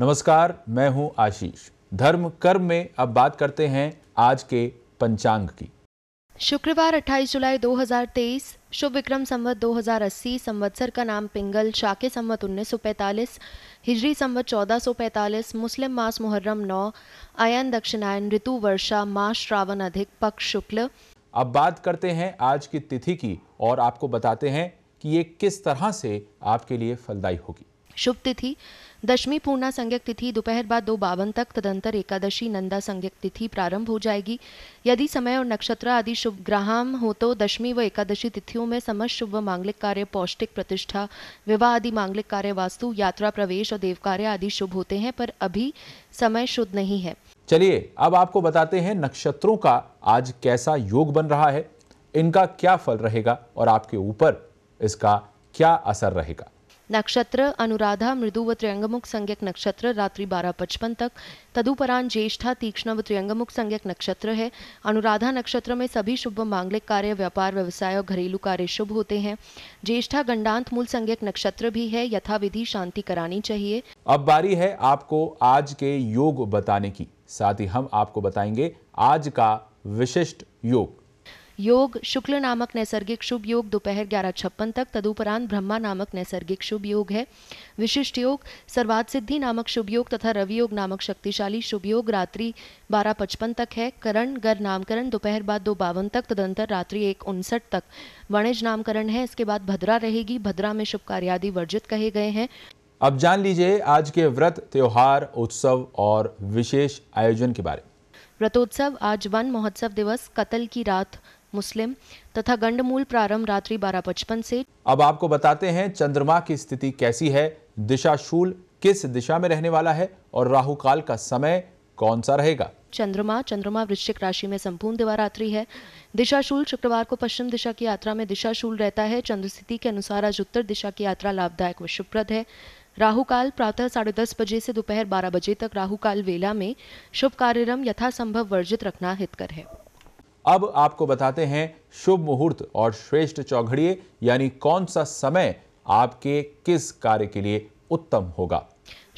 नमस्कार मैं हूं आशीष धर्म कर्म में अब बात करते हैं आज के पंचांग की शुक्रवार 28 जुलाई 2023 शुभ विक्रम संवत 2080 संवत्सर का नाम पिंगल शाके संवत 1945 हिजरी संवत 1445 मुस्लिम मास मुहर्रम 9 आयन दक्षिणायन ऋतु वर्षा मास श्रावण अधिक पक्ष शुक्ल अब बात करते हैं आज की तिथि की और आपको बताते हैं कि ये किस तरह से आपके लिए फलदायी होगी शुभ तिथि दशमी पूर्णा संज्ञक तिथि दोपहर बाद दो बावन तक तदंतर एकादशी नंदा संज्ञक तिथि प्रारंभ हो जाएगी यदि समय और नक्षत्र आदि शुभ ग्राहम हो तो दशमी व एकादशी तिथियों में समस्त शुभ व मांगलिक कार्य पौष्टिक प्रतिष्ठा विवाह आदि मांगलिक कार्य वास्तु यात्रा प्रवेश और देव कार्य आदि शुभ होते हैं पर अभी समय शुद्ध नहीं है चलिए अब आपको बताते हैं नक्षत्रों का आज कैसा योग बन रहा है इनका क्या फल रहेगा और आपके ऊपर इसका क्या असर रहेगा नक्षत्र अनुराधा मृदु व त्र्यंगमुख संज्ञक नक्षत्र रात्रि बारह पचपन तक तदुपरांत ज्येष्ठा तीक्ष्ण व त्रियंगमुख संज्ञक नक्षत्र है अनुराधा नक्षत्र में सभी शुभ मांगलिक कार्य व्यापार व्यवसाय और घरेलू कार्य शुभ होते हैं ज्येष्ठा गंडांत मूल संज्ञक नक्षत्र भी है यथाविधि शांति करानी चाहिए अब बारी है आपको आज के योग बताने की साथ ही हम आपको बताएंगे आज का विशिष्ट योग योग शुक्ल नामक नैसर्गिक शुभ योग दोपहर ग्यारह छप्पन तक तदुपरांत ब्रह्मा नामक नैसर्गिक शुभ योग है विशिष्ट योग सर्वाद सिद्धि नामक शुभ योग तथा रवि योग नामक शक्तिशाली शुभ योग रात्रि बारह पचपन तक है करण गर नामकरण दोपहर बाद दो बावन तक तदंतर रात्रि एक उनसठ तक वणिज नामकरण है इसके बाद भद्रा रहेगी भद्रा में शुभ कार्यादि वर्जित कहे गए हैं अब जान लीजिए आज के व्रत त्योहार उत्सव और विशेष आयोजन के बारे में व्रतोत्सव आज वन महोत्सव दिवस कतल की रात मुस्लिम तथा गंडमूल प्रारंभ रात्रि बारह पचपन से अब आपको बताते हैं चंद्रमा की स्थिति कैसी है दिशाशूल किस दिशा में रहने वाला है और राहु काल का समय कौन सा रहेगा चंद्रमा चंद्रमा वृश्चिक राशि में संपूर्ण दिवारात्रि है दिशाशूल शुक्रवार को पश्चिम दिशा की यात्रा में दिशाशूल रहता है चंद्र स्थिति के अनुसार आज उत्तर दिशा की यात्रा लाभदायक व शुभप्रद है राहु काल प्रातः साढ़े दस बजे से दोपहर बारह बजे तक राहु काल वेला में शुभ कार्यक्रम यथासंभव वर्जित रखना हितकर है अब आपको बताते हैं शुभ मुहूर्त और श्रेष्ठ चौघड़िए यानी कौन सा समय आपके किस कार्य के लिए उत्तम होगा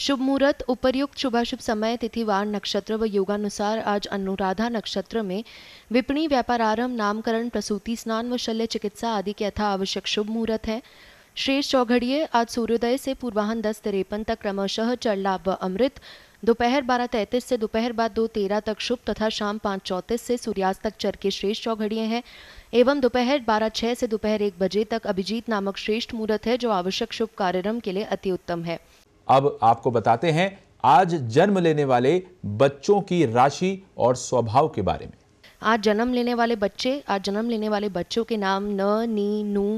शुभ मुहूर्त उपर्युक्त शुभाशुभ समय तिथि वार नक्षत्र व योगानुसार आज अनुराधा नक्षत्र में विपणी व्यापार आरंभ नामकरण प्रसूति स्नान व शल्य चिकित्सा आदि के यथा आवश्यक शुभ मुहूर्त है श्रेष्ठ चौघड़िए आज सूर्योदय से पूर्वाहन दस तिरपन तक क्रमशः चढ़ लाभ व अमृत दोपहर बारह तैंतीस से दोपहर बाद दो तेरह तक शुभ तथा शाम पाँच चौंतीस से सूर्यास्त तक चर के श्रेष्ठ चौघड़िए हैं एवं दोपहर बारह छः से दोपहर एक बजे तक अभिजीत नामक श्रेष्ठ मुहूर्त है जो आवश्यक शुभ कार्यक्रम के लिए अति उत्तम है अब आपको बताते हैं आज जन्म लेने वाले बच्चों की राशि और स्वभाव के बारे में आज जन्म लेने वाले बच्चे आज जन्म लेने वाले बच्चों के नाम न नी नू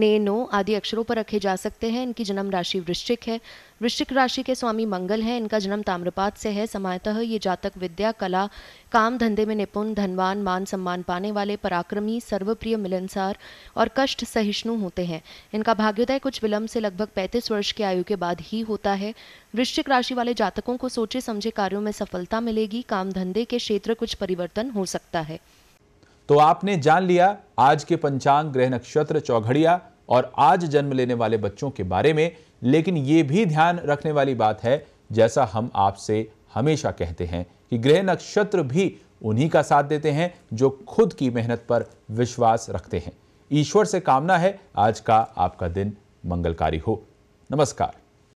ने नो आदि अक्षरों पर रखे जा सकते हैं इनकी जन्म राशि वृश्चिक है वृश्चिक राशि के स्वामी मंगल हैं इनका जन्म ताम्रपात से है समायतः ये जातक विद्या कला काम धंधे में निपुण धनवान मान सम्मान पाने वाले पराक्रमी सर्वप्रिय मिलनसार और कष्ट सहिष्णु होते हैं इनका भाग्योदय कुछ विलंब से लगभग पैंतीस वर्ष की आयु के बाद ही होता है वृश्चिक राशि वाले जातकों को सोचे समझे कार्यों में सफलता मिलेगी काम धंधे के क्षेत्र कुछ परिवर्तन हो सकता है तो आपने जान लिया आज के पंचांग ग्रह नक्षत्र चौघड़िया और आज जन्म लेने वाले बच्चों के बारे में लेकिन ये भी ध्यान रखने वाली बात है जैसा हम आपसे हमेशा कहते हैं कि ग्रह नक्षत्र भी उन्हीं का साथ देते हैं जो खुद की मेहनत पर विश्वास रखते हैं ईश्वर से कामना है आज का आपका दिन मंगलकारी हो नमस्कार